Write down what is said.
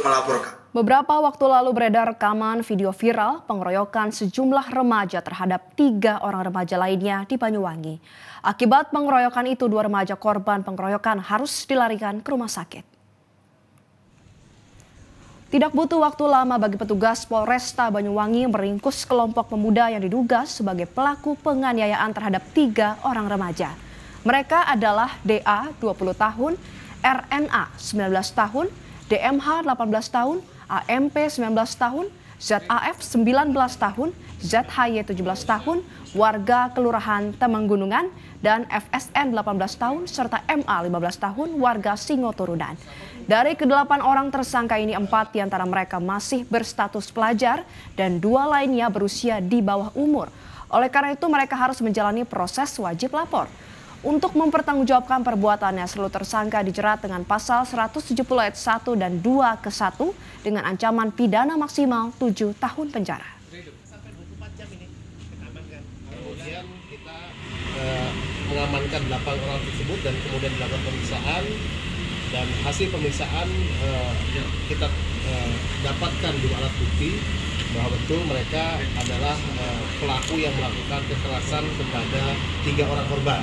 untuk melaporkan. Beberapa waktu lalu beredar rekaman video viral pengeroyokan sejumlah remaja terhadap tiga orang remaja lainnya di Banyuwangi. Akibat pengeroyokan itu, dua remaja korban pengeroyokan harus dilarikan ke rumah sakit. Tidak butuh waktu lama bagi petugas Polresta Banyuwangi meringkus kelompok pemuda yang diduga sebagai pelaku penganiayaan terhadap tiga orang remaja. Mereka adalah DA 20 tahun, RNA 19 tahun, DMH 18 tahun, AMP 19 tahun, ZAF 19 tahun, ZHY 17 tahun, warga Kelurahan Temenggunungan, dan FSN 18 tahun serta MA 15 tahun warga Singoturunan. Dari kedelapan orang tersangka ini empat di antara mereka masih berstatus pelajar dan dua lainnya berusia di bawah umur. Oleh karena itu mereka harus menjalani proses wajib lapor. Untuk mempertanggungjawabkan perbuatannya, seluruh tersangka dijerat dengan pasal 170 ayat 1 dan 2 ke 1 dengan ancaman pidana maksimal 7 tahun penjara. Kemudian kita eh, mengamankan 8 orang tersebut dan kemudian dilakukan pemeriksaan dan hasil pemeriksaan eh, kita eh, dapatkan dua alat bukti bahwa betul mereka adalah eh, pelaku yang melakukan kekerasan kepada tiga orang korban.